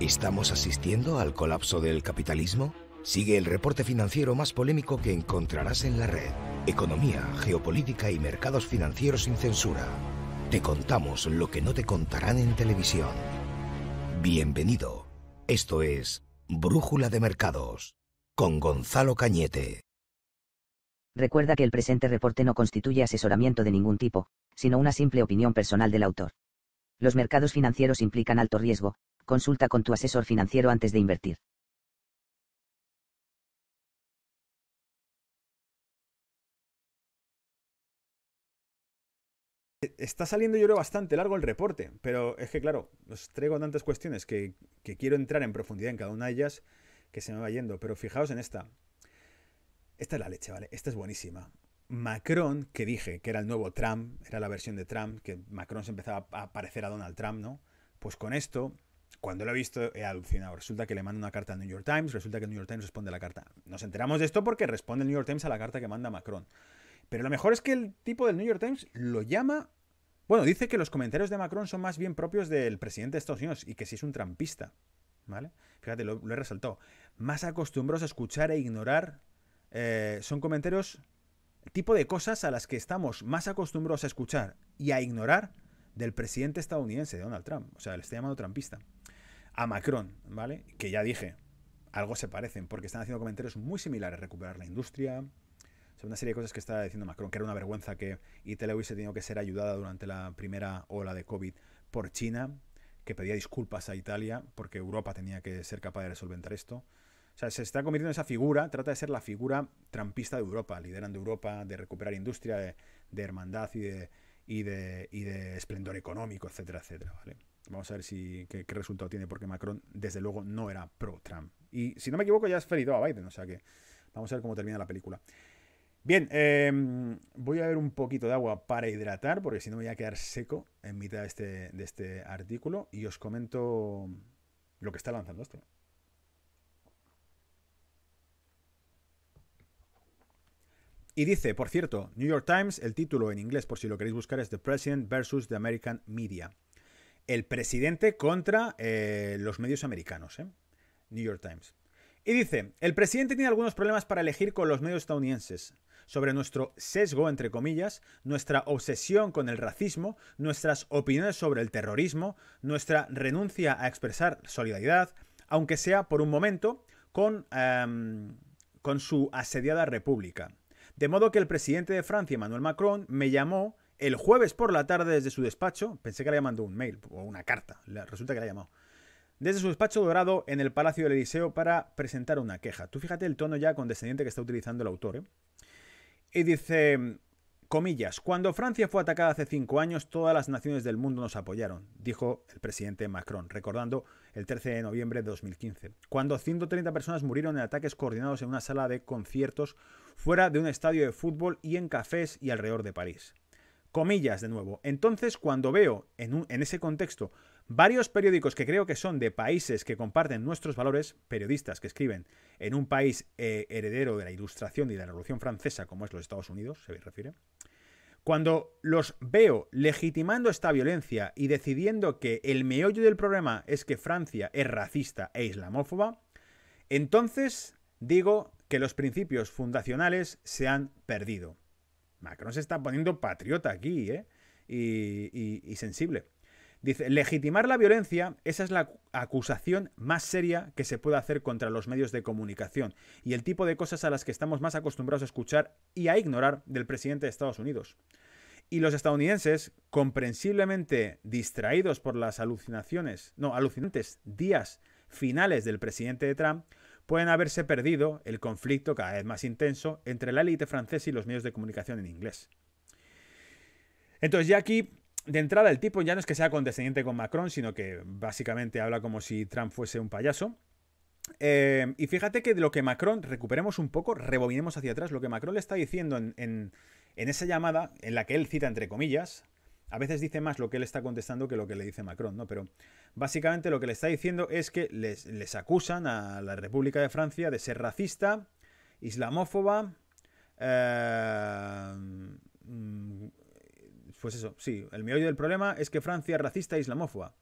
¿Estamos asistiendo al colapso del capitalismo? Sigue el reporte financiero más polémico que encontrarás en la red. Economía, geopolítica y mercados financieros sin censura. Te contamos lo que no te contarán en televisión. Bienvenido. Esto es Brújula de Mercados con Gonzalo Cañete. Recuerda que el presente reporte no constituye asesoramiento de ningún tipo, sino una simple opinión personal del autor. Los mercados financieros implican alto riesgo, consulta con tu asesor financiero antes de invertir. Está saliendo yo creo bastante largo el reporte, pero es que claro, os traigo tantas cuestiones que, quiero entrar en profundidad en cada una de ellas que se me va yendo, pero fijaos en esta. Esta es la leche, ¿vale? Esta es buenísima. Macron, que dije que era el nuevo Trump, era la versión de Trump, que Macron se empezaba a parecer a Donald Trump, ¿no? Pues con esto cuando lo he visto he alucinado. Resulta que le manda una carta al New York Times, resulta que el New York Times responde a la carta. Nos enteramos de esto porque responde el New York Times a la carta que manda Macron. Pero lo mejor es que el tipo del New York Times lo llama... Bueno, dice que los comentarios de Macron son más bien propios del presidente de Estados Unidos y que si sí es un trampista. ¿Vale? Fíjate, lo, he resaltado. Más acostumbrados a escuchar e ignorar eh, son comentarios tipo de cosas a las que estamos más acostumbrados a escuchar y a ignorar del presidente estadounidense, de Donald Trump. O sea, le está llamando trampista a Macron, ¿vale? Que ya dije, algo se parecen, porque están haciendo comentarios muy similares, recuperar la industria, son una serie de cosas que está diciendo Macron, que era una vergüenza que Italia hubiese tenido que ser ayudada durante la primera ola de COVID por China, que pedía disculpas a Italia, porque Europa tenía que ser capaz de solventar esto. O sea, se está convirtiendo en esa figura, trata de ser la figura trampista de Europa, liderando Europa, de recuperar industria, de, hermandad y de, y de esplendor económico, etcétera, etcétera, ¿vale? Vamos a ver si, qué, resultado tiene, porque Macron, desde luego, no era pro-Trump. Y si no me equivoco, ya es ferido a Biden, o sea que vamos a ver cómo termina la película. Bien, em, voy a ver un poquito de agua para hidratar, porque si no me voy a quedar seco en mitad este, de este, artículo y os comento lo que está lanzando esto. Y dice, por cierto, New York Times, el título en inglés por si lo queréis buscar es The President versus the American Media el presidente contra eh, los medios americanos, ¿eh? New York Times. Y dice, el presidente tiene algunos problemas para elegir con los medios estadounidenses sobre nuestro sesgo, entre comillas, nuestra obsesión con el racismo, nuestras opiniones sobre el terrorismo, nuestra renuncia a expresar solidaridad, aunque sea por un momento, con, em, con su asediada república. De modo que el presidente de Francia, Emmanuel Macron, me llamó el jueves por la tarde desde su despacho, pensé que le había mandado un mail o una carta, resulta que le ha llamado, desde su despacho dorado en el Palacio del Eliseo para presentar una queja. Tú fíjate el tono ya condescendiente que está utilizando el autor. ¿eh? Y dice, comillas, cuando Francia fue atacada hace cinco años, todas las naciones del mundo nos apoyaron, dijo el presidente Macron, recordando el 13 de noviembre de 2015, cuando 130 personas murieron en ataques coordinados en una sala de conciertos fuera de un estadio de fútbol y en cafés y alrededor de París. Comillas de nuevo. Entonces, cuando veo en, ese contexto varios periódicos que creo que son de países que comparten nuestros valores, periodistas que escriben en un país eh, heredero de la Ilustración y de la Revolución Francesa, como es los Estados Unidos, se me refiere, cuando los veo legitimando esta violencia y decidiendo que el meollo del problema es que Francia es racista e islamófoba, entonces digo que los principios fundacionales se han perdido. Macron se está poniendo patriota aquí, ¿eh? y, y sensible. Dice, legitimar la violencia, esa es la acusación más seria que se puede hacer contra los medios de comunicación y el tipo de cosas a las que estamos más acostumbrados a escuchar y a ignorar del presidente de Estados Unidos. Y los estadounidenses, comprensiblemente distraídos por las alucinaciones, no, alucinantes días finales del presidente de Trump, pueden haberse perdido el conflicto cada vez más intenso entre la élite francesa y los medios de comunicación en inglés. Entonces ya aquí, de entrada, el tipo ya no es que sea condescendiente con Macron, sino que básicamente habla como si Trump fuese un payaso. Eh, y fíjate que de lo que Macron, recuperemos un poco, rebobinemos hacia atrás, lo que Macron le está diciendo en esa llamada, en la que él cita entre comillas, a veces dice más lo que él está contestando que lo que le dice Macron, ¿no? Pero básicamente lo que le está diciendo es que les, acusan a la República de Francia de ser racista, islamófoba, eh, mm, pues eso, sí, el meollo del problema es que Francia es racista e islamófoba.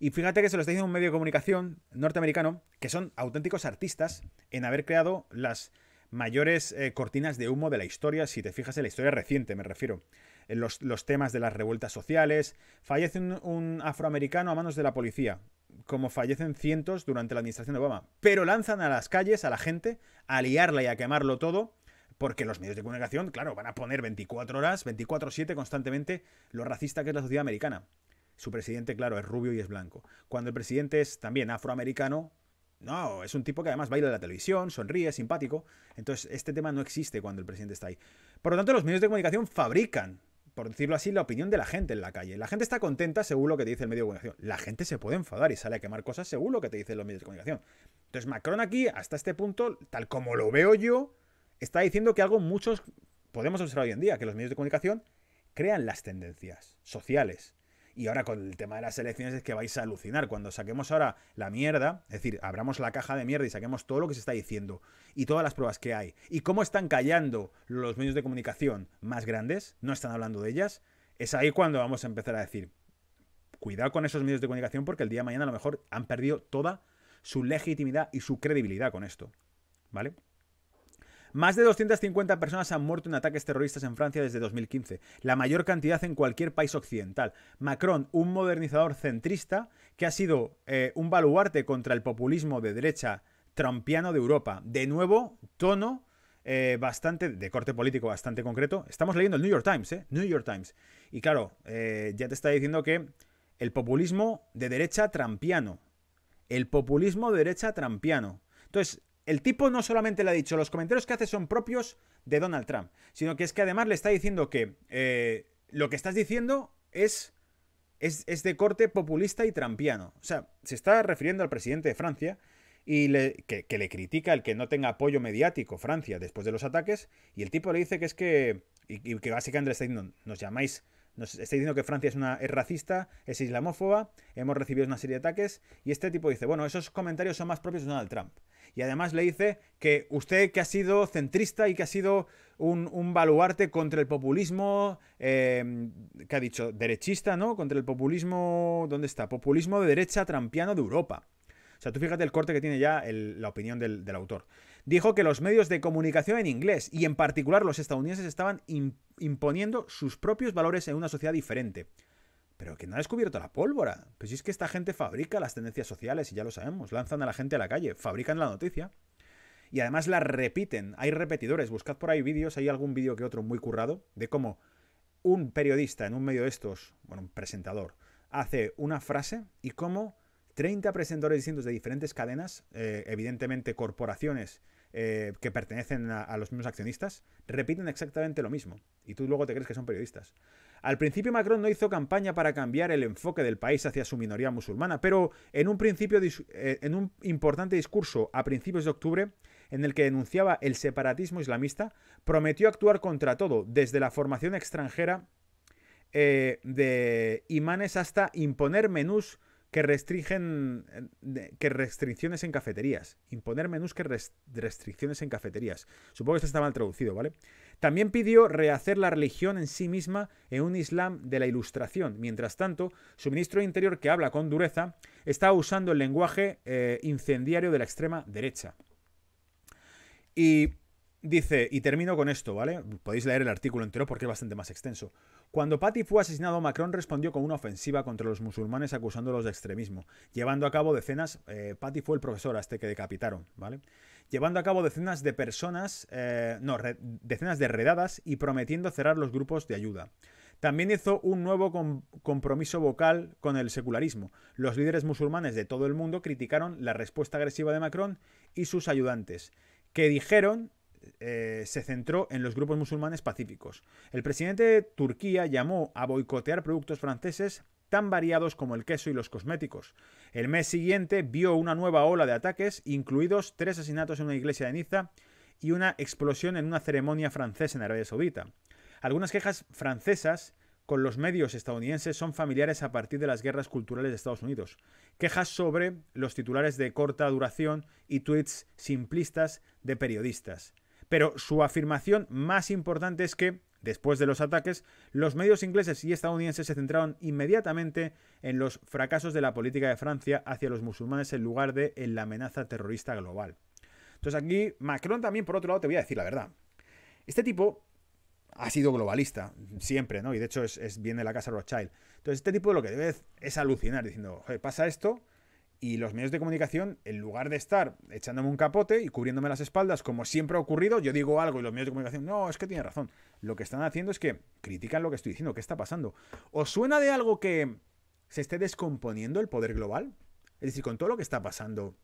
Y fíjate que se lo está diciendo un medio de comunicación norteamericano, que son auténticos artistas en haber creado las mayores eh, cortinas de humo de la historia, si te fijas en la historia reciente, me refiero los, temas de las revueltas sociales. Fallece un, afroamericano a manos de la policía, como fallecen cientos durante la administración de Obama. Pero lanzan a las calles a la gente a liarla y a quemarlo todo porque los medios de comunicación, claro, van a poner 24 horas, 24-7 constantemente lo racista que es la sociedad americana. Su presidente, claro, es rubio y es blanco. Cuando el presidente es también afroamericano, no, es un tipo que además baila en la televisión, sonríe, es simpático. Entonces, este tema no existe cuando el presidente está ahí. Por lo tanto, los medios de comunicación fabrican por decirlo así, la opinión de la gente en la calle. La gente está contenta según lo que te dice el medio de comunicación. La gente se puede enfadar y sale a quemar cosas según lo que te dicen los medios de comunicación. Entonces, Macron aquí, hasta este punto, tal como lo veo yo, está diciendo que algo muchos podemos observar hoy en día, que los medios de comunicación crean las tendencias sociales. Y ahora con el tema de las elecciones es que vais a alucinar. Cuando saquemos ahora la mierda, es decir, abramos la caja de mierda y saquemos todo lo que se está diciendo y todas las pruebas que hay y cómo están callando los medios de comunicación más grandes, no están hablando de ellas, es ahí cuando vamos a empezar a decir, cuidado con esos medios de comunicación porque el día de mañana a lo mejor han perdido toda su legitimidad y su credibilidad con esto. ¿Vale? Más de 250 personas han muerto en ataques terroristas en Francia desde 2015, la mayor cantidad en cualquier país occidental. Macron, un modernizador centrista que ha sido eh, un baluarte contra el populismo de derecha trampiano de Europa. De nuevo, tono eh, bastante, de corte político bastante concreto. Estamos leyendo el New York Times, ¿eh? New York Times. Y claro, eh, ya te está diciendo que el populismo de derecha trampiano. El populismo de derecha trampiano. Entonces, el tipo no solamente le ha dicho, los comentarios que hace son propios de Donald Trump, sino que es que además le está diciendo que eh, lo que estás diciendo es, es, de corte populista y trampiano. O sea, se está refiriendo al presidente de Francia y que, le critica el que no tenga apoyo mediático Francia después de los ataques y el tipo le dice que es que, y, que básicamente le está diciendo, nos llamáis nos está diciendo que Francia es, una, es racista, es islamófoba, hemos recibido una serie de ataques, y este tipo dice, bueno, esos comentarios son más propios de Donald Trump y además le dice que usted que ha sido centrista y que ha sido un, baluarte contra el populismo, ¿qué em, que ha dicho derechista, ¿no? Contra el populismo, ¿dónde está? Populismo de derecha trampiano de Europa. O sea, tú fíjate el corte que tiene ya la opinión del, autor. Dijo que los medios de comunicación en inglés, y en particular los estadounidenses, estaban imponiendo sus propios valores en una sociedad diferente. Pero que no ha descubierto la pólvora. Pues sí es que esta gente fabrica las tendencias sociales, y ya lo sabemos, lanzan a la gente a la calle, fabrican la noticia. Y además la repiten. Hay repetidores. Buscad por ahí vídeos, hay algún vídeo que otro muy currado, de cómo un periodista en un medio de estos, bueno, un presentador, hace una frase y cómo 30 presentadores distintos de diferentes cadenas, eh, evidentemente corporaciones eh, que pertenecen a los mismos accionistas, repiten exactamente lo mismo. Y tú luego te crees que son periodistas. Al principio Macron no hizo campaña para cambiar el enfoque del país hacia su minoría musulmana, pero en un, principio, eh, en un importante discurso a principios de octubre, en el que denunciaba el separatismo islamista, prometió actuar contra todo, desde la formación extranjera eh, de imanes hasta imponer menús que restringen que restricciones en cafeterías, imponer menús que restricciones en cafeterías. Supongo que esto está mal traducido, ¿vale? También pidió rehacer la religión en sí misma en un Islam de la Ilustración. Mientras tanto, su ministro de Interior, que habla con dureza, está usando el lenguaje eh, incendiario de la extrema derecha. Y Dice, y termino con esto, ¿vale? Podéis leer el artículo entero porque es bastante más extenso. Cuando Patti fue asesinado, Macron respondió con una ofensiva contra los musulmanes acusándolos de extremismo, llevando a cabo decenas, eh, fue el profesor hasta que decapitaron, ¿vale? Llevando a cabo decenas de personas, eh, no, decenas de redadas y prometiendo cerrar los grupos de ayuda. También hizo un nuevo compromiso vocal con el secularismo. Los líderes musulmanes de todo el mundo criticaron la respuesta agresiva de Macron y sus ayudantes, que dijeron eh, se centró en los grupos musulmanes pacíficos. El presidente de Turquía llamó a boicotear productos franceses tan variados como el queso y los cosméticos. El mes siguiente vio una nueva ola de ataques, incluidos tres asesinatos en una iglesia de Niza y una explosión en una ceremonia francesa en Arabia Saudita. Algunas quejas francesas con los medios estadounidenses son familiares a partir de las guerras culturales de Estados Unidos. Quejas sobre los titulares de corta duración y tweets simplistas de periodistas pero su afirmación más importante es que, después de los ataques, los medios ingleses y estadounidenses se centraron inmediatamente en los fracasos de la política de Francia hacia los musulmanes en lugar de en la amenaza terrorista global. Entonces aquí Macron también, por otro lado, te voy a decir la verdad. Este tipo ha sido globalista, siempre, ¿no? Y de hecho es, de la casa Rothschild. Entonces este tipo lo que debe es alucinar, diciendo, pasa esto, y los medios de comunicación, en lugar de estar echándome un capote y cubriéndome las espaldas, como siempre ha ocurrido, yo digo algo y los medios de comunicación, no, es que tiene razón. Lo que están haciendo es que critican lo que estoy diciendo, ¿qué está pasando? ¿Os suena de algo que se esté descomponiendo el poder global? Es decir, con todo lo que está pasando,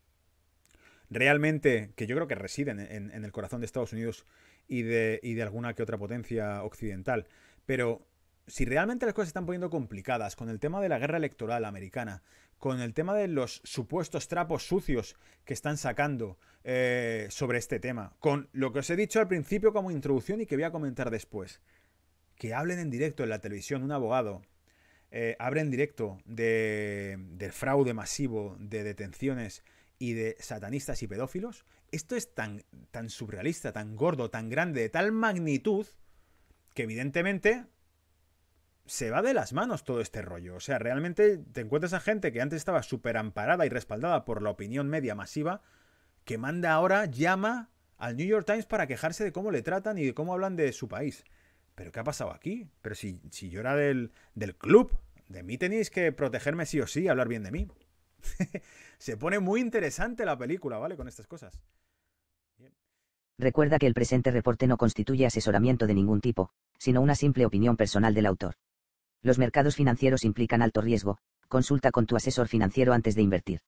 realmente, que yo creo que residen en, el corazón de Estados Unidos y de, y de alguna que otra potencia occidental, pero si realmente las cosas se están poniendo complicadas con el tema de la guerra electoral americana, con el tema de los supuestos trapos sucios que están sacando eh, sobre este tema, con lo que os he dicho al principio como introducción y que voy a comentar después. Que hablen en directo en la televisión un abogado, eh, hablen en directo de, del fraude masivo, de detenciones y de satanistas y pedófilos. Esto es tan, tan surrealista, tan gordo, tan grande, de tal magnitud, que evidentemente se va de las manos todo este rollo. O sea, realmente te encuentras a gente que antes estaba súper amparada y respaldada por la opinión media masiva, que manda ahora, llama al New York Times para quejarse de cómo le tratan y de cómo hablan de su país. ¿Pero qué ha pasado aquí? Pero si, si yo era del, club, de mí tenéis que protegerme sí o sí, hablar bien de mí. se pone muy interesante la película, ¿vale? Con estas cosas. Recuerda que el presente reporte no constituye asesoramiento de ningún tipo, sino una simple opinión personal del autor. Los mercados financieros implican alto riesgo, consulta con tu asesor financiero antes de invertir.